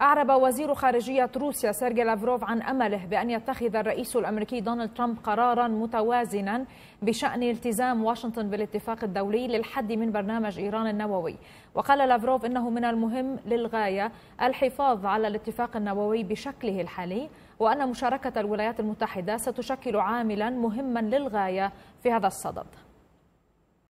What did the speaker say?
أعرب وزير خارجية روسيا سيرجي لافروف عن أمله بأن يتخذ الرئيس الأمريكي دونالد ترامب قرارا متوازنا بشأن التزام واشنطن بالاتفاق الدولي للحد من برنامج إيران النووي وقال لافروف إنه من المهم للغاية الحفاظ على الاتفاق النووي بشكله الحالي وأن مشاركة الولايات المتحدة ستشكل عاملا مهما للغاية في هذا الصدد